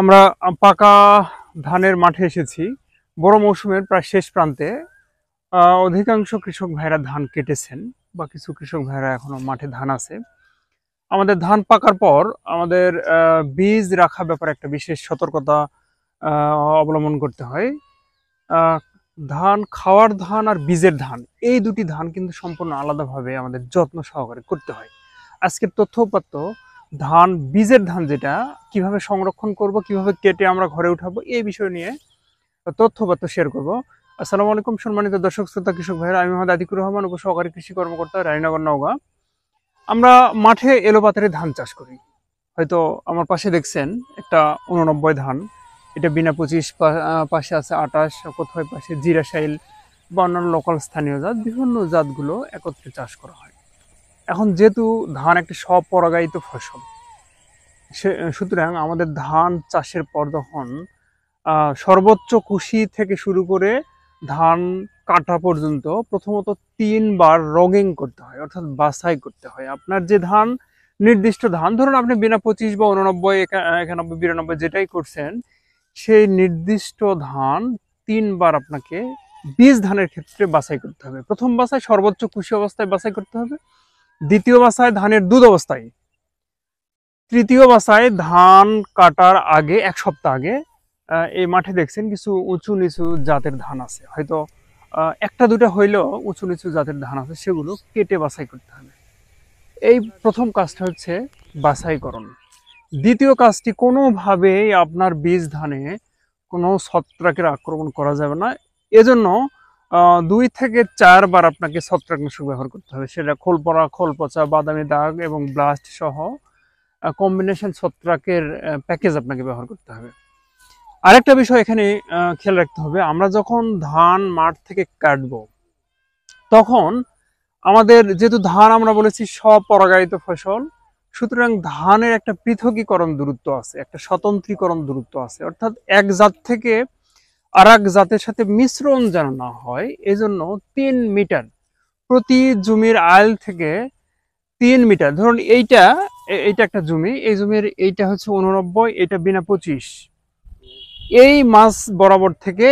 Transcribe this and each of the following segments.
আমরা পাকা ধানের মাঠে এসেছি বড় মৌসুমের প্রায় শেষ প্রান্তে অধিকাংশ কৃষক ভাইরা ধান কেটেছেন বা কিছু কৃষক ভাইরা এখনও মাঠে ধান আছে আমাদের ধান পাকার পর আমাদের বীজ রাখা ব্যাপারে একটা বিশেষ সতর্কতা অবলম্বন করতে হয় ধান খাওয়ার ধান আর বীজের ধান এই দুটি ধান কিন্তু সম্পূর্ণ আলাদাভাবে আমাদের যত্ন সহকারে করতে হয় আজকের তথ্য ধান বীজের ধান যেটা কিভাবে সংরক্ষণ করব কিভাবে কেটে আমরা ঘরে উঠাবো এই বিষয় নিয়ে বার্তা শেয়ার করব আসসালামু আলাইকুম সম্মানিত দর্শক শ্রোতা কৃষক ভাইরা আমি মোহাম্মদ আদিকুর রহমান উপসহকারী কৃষি কর্মকর্তা রায়নগর নওগাঁ আমরা মাঠে এলোপাতারে ধান চাষ করি হয়তো আমার পাশে দেখছেন একটা উননব্বই ধান এটা বিনা পঁচিশ পাশে আছে আটাশ কোথায় পাশে জিরাশাইল বা অন্যান্য লোকাল স্থানীয় জাত বিভিন্ন জাতগুলো একত্রে চাষ করা হয় এখন যেহেতু ধান একটি স্বপরাগায়িত ফসল সে সুতরাং আমাদের ধান চাষের পর যখন সর্বোচ্চ কুশি থেকে শুরু করে ধান কাটা পর্যন্ত প্রথমত তিনবার রঙিং করতে হয় অর্থাৎ বাছাই করতে হয় আপনার যে ধান নির্দিষ্ট ধান ধরুন আপনি বিনা পঁচিশ বা উননব্বই একানব্বই বিরানব্বই যেটাই করছেন সেই নির্দিষ্ট ধান তিনবার আপনাকে বীজ ধানের ক্ষেত্রে বাছাই করতে হবে প্রথম বাছাই সর্বোচ্চ কুশি অবস্থায় বাছাই করতে হবে দ্বিতীয় বাসায় ধানের দুধ অবস্থায় তৃতীয় বাসায় ধান কাটার আগে এক সপ্তাহ আগে এই মাঠে দেখছেন কিছু উঁচু নিচু জাতের ধান আছে হয়তো একটা দুটা হইলেও উঁচু নিচু জাতের ধান আছে সেগুলো কেটে বাছাই করতে হবে এই প্রথম কাজটা হচ্ছে বাসাইকরণ দ্বিতীয় কাজটি কোনোভাবেই আপনার বীজ ধানে কোনো ছত্রাকের আক্রমণ করা যাবে না এজন্য দুই থেকে চারবার আপনাকে ছত্রাকনাশক ব্যবহার করতে হবে সেটা খোল পড়া খোল পচা বাদামি দাগ এবং ব্লাস্ট সহ কম্বিনেশন ছত্রাকের প্যাকেজ আপনাকে ব্যবহার করতে হবে আরেকটা বিষয় এখানে খেয়াল রাখতে হবে আমরা যখন ধান মাঠ থেকে কাটব তখন আমাদের যেহেতু ধান আমরা বলেছি স্বপরাগায়িত ফসল সুতরাং ধানের একটা পৃথকীকরণ দূরত্ব আছে একটা স্বতন্ত্রীকরণ দূরত্ব আছে অর্থাৎ এক জাত থেকে আর জাতের সাথে মিশ্রণ যেন না হয় এজন্য তিন মিটার প্রতি জমির আয়ল থেকে তিন মিটার ধরুন এইটা এইটা একটা জমি এই জমির এইটা হচ্ছে উননব্বই এটা বিনা পঁচিশ এই মাস বরাবর থেকে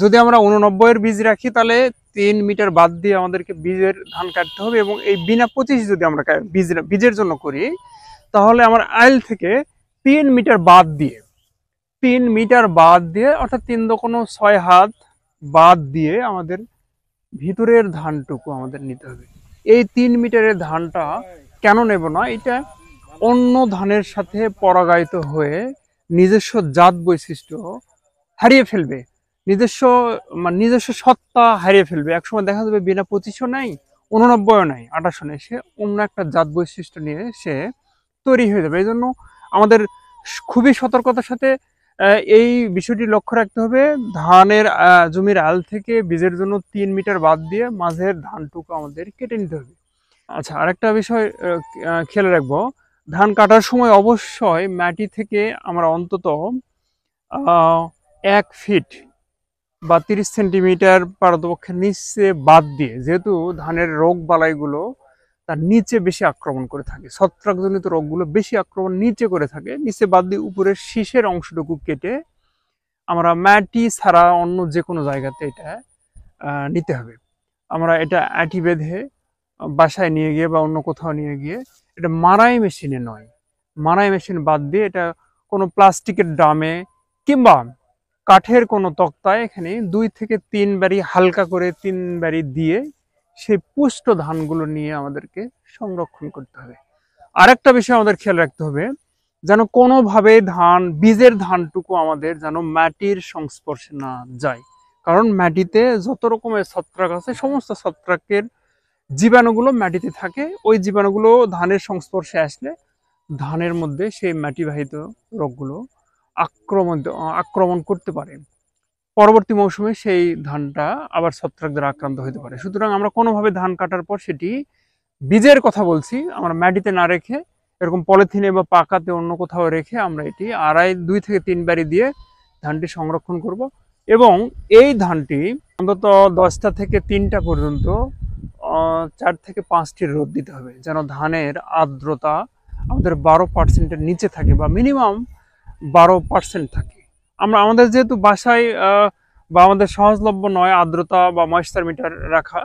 যদি আমরা উননব্বইয়ের বীজ রাখি তাহলে তিন মিটার বাদ দিয়ে আমাদেরকে বীজের ধান কাটতে হবে এবং এই বিনা পঁচিশ যদি আমরা বীজ বীজের জন্য করি তাহলে আমার আয়ল থেকে তিন মিটার বাদ দিয়ে তিন মিটার বাদ দিয়ে অর্থাৎ তিন দোকানো ছয় হাত বাদ দিয়ে আমাদের ভিতরের ধানটুকু আমাদের নিতে হবে এই তিন মিটারের ধানটা কেন নেব না এটা অন্য ধানের সাথে পরাগায়িত হয়ে নিজস্ব জাত বৈশিষ্ট্য হারিয়ে ফেলবে নিজস্ব মানে নিজস্ব সত্তা হারিয়ে ফেলবে একসময় দেখা যাবে বিনা পঁচিশও নাই উননব্বইও নাই আঠাশো নেই সে অন্য একটা জাত বৈশিষ্ট্য নিয়ে সে তৈরি হয়ে যাবে এই জন্য আমাদের খুবই সতর্কতার সাথে এই বিষয়টি লক্ষ্য রাখতে হবে ধানের জমির আল থেকে বীজের জন্য তিন মিটার বাদ দিয়ে মাঝের ধানটুকু আমাদের কেটে নিতে হবে আচ্ছা আরেকটা বিষয় খেয়াল রাখবো ধান কাটার সময় অবশ্যই মাটি থেকে আমরা অন্তত এক ফিট বা তিরিশ সেন্টিমিটার পারদপক্ষে নিচে বাদ দিয়ে যেহেতু ধানের রোগ বালাইগুলো তার নিচে বেশি আক্রমণ করে থাকে ছত্রাকজনিত রোগগুলো বেশি আক্রমণ নিচে করে থাকে নিচে বাদ দিয়ে উপরের শীষের অংশটুকু কেটে আমরা মাটি ছাড়া অন্য যে কোনো জায়গাতে এটা নিতে হবে আমরা এটা অ্যাটি বেঁধে বাসায় নিয়ে গিয়ে বা অন্য কোথাও নিয়ে গিয়ে এটা মারাই মেশিনে নয় মারাই মেশিন বাদ দিয়ে এটা কোনো প্লাস্টিকের ড্রামে কিংবা কাঠের কোনো তক্তায় এখানে দুই থেকে তিন বাড়ি হালকা করে তিন বাড়ি দিয়ে সেই পুষ্ট ধানগুলো নিয়ে আমাদেরকে সংরক্ষণ করতে হবে আরেকটা বিষয় আমাদের খেয়াল রাখতে হবে যেন কোনোভাবে ধান বীজের ধানটুকু আমাদের যেন মাটির সংস্পর্শে না যায় কারণ মাটিতে যত রকমের ছত্রাক আছে সমস্ত ছত্রাকের জীবাণুগুলো মাটিতে থাকে ওই জীবাণুগুলো ধানের সংস্পর্শে আসলে ধানের মধ্যে সেই মাটিবাহিত রোগগুলো আক্রমণ আক্রমণ করতে পারে পরবর্তী মৌসুমে সেই ধানটা আবার ছত্রাক দ্বারা আক্রান্ত হতে পারে সুতরাং আমরা কোনোভাবে ধান কাটার পর সেটি বীজের কথা বলছি আমরা মাটিতে না রেখে এরকম পলিথিনে বা পাকাতে অন্য কোথাও রেখে আমরা এটি আড়াই দুই থেকে তিন বাড়ি দিয়ে ধানটি সংরক্ষণ করব এবং এই ধানটি অন্তত দশটা থেকে তিনটা পর্যন্ত চার থেকে পাঁচটি রোদ দিতে হবে যেন ধানের আর্দ্রতা আমাদের বারো পার্সেন্টের নিচে থাকে বা মিনিমাম বারো পার্সেন্ট থাকে আমরা আমাদের যেহেতু বাসায় বা আমাদের সহজলভ্য নয় আর্দ্রতা বা ময়েশ্চার মিটার রাখা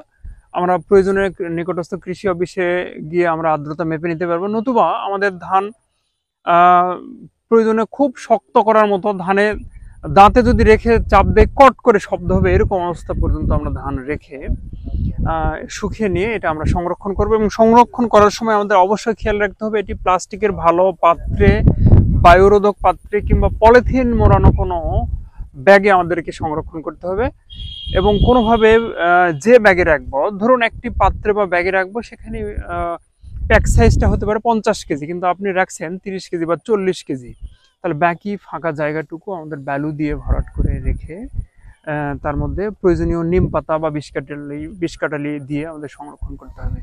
আমরা প্রয়োজনে নিকটস্থ কৃষি অফিসে গিয়ে আমরা আর্দ্রতা মেপে নিতে পারবো নতুবা আমাদের ধান প্রয়োজনে খুব শক্ত করার মতো ধানে দাঁতে যদি রেখে চাপ দিয়ে কট করে শব্দ হবে এরকম অবস্থা পর্যন্ত আমরা ধান রেখে শুকিয়ে নিয়ে এটা আমরা সংরক্ষণ করব এবং সংরক্ষণ করার সময় আমাদের অবশ্যই খেয়াল রাখতে হবে এটি প্লাস্টিকের ভালো পাত্রে বায়ুরোধক পাত্রে কিংবা পলিথিন মোড়ানো কোনো ব্যাগে আমাদেরকে সংরক্ষণ করতে হবে এবং কোনোভাবে যে ব্যাগে রাখবো ধরুন একটি পাত্রে বা ব্যাগে রাখবো সেখানে প্যাক সাইজটা হতে পারে পঞ্চাশ কেজি কিন্তু আপনি রাখছেন তিরিশ কেজি বা চল্লিশ কেজি তাহলে বাকি ফাঁকা জায়গাটুকু আমাদের ব্যালু দিয়ে ভরাট করে রেখে তার মধ্যে প্রয়োজনীয় নিম পাতা বা বিষ কাটালি বিষ কাটালি দিয়ে আমাদের সংরক্ষণ করতে হবে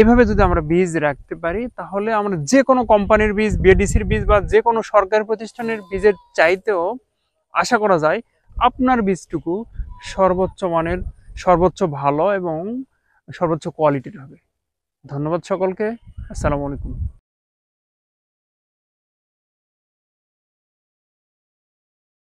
এভাবে যদি আমরা বীজ রাখতে পারি তাহলে আমরা যে কোনো কোম্পানির বীজ বিএডিসির বীজ বা যে কোনো সরকারি প্রতিষ্ঠানের বীজের চাইতেও আশা করা যায় আপনার বীজটুকু সর্বোচ্চ মানের সর্বোচ্চ ভালো এবং সর্বোচ্চ কোয়ালিটির হবে ধন্যবাদ সকলকে আসসালামু আলাইকুম